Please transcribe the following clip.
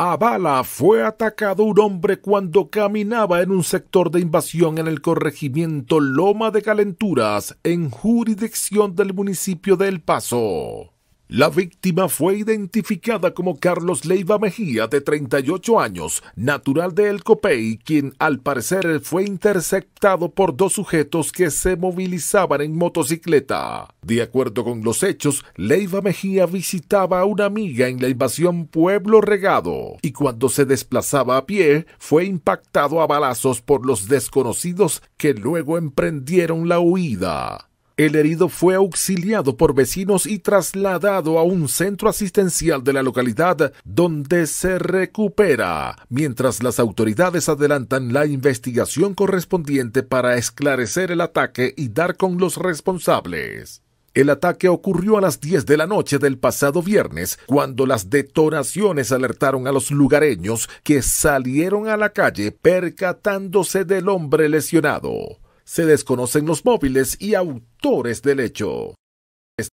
A bala fue atacado un hombre cuando caminaba en un sector de invasión en el corregimiento Loma de Calenturas, en jurisdicción del municipio de El Paso. La víctima fue identificada como Carlos Leiva Mejía, de 38 años, natural de El Copey, quien al parecer fue interceptado por dos sujetos que se movilizaban en motocicleta. De acuerdo con los hechos, Leiva Mejía visitaba a una amiga en la invasión Pueblo Regado y cuando se desplazaba a pie fue impactado a balazos por los desconocidos que luego emprendieron la huida. El herido fue auxiliado por vecinos y trasladado a un centro asistencial de la localidad donde se recupera, mientras las autoridades adelantan la investigación correspondiente para esclarecer el ataque y dar con los responsables. El ataque ocurrió a las 10 de la noche del pasado viernes, cuando las detonaciones alertaron a los lugareños que salieron a la calle percatándose del hombre lesionado. Se desconocen los móviles y autores del hecho.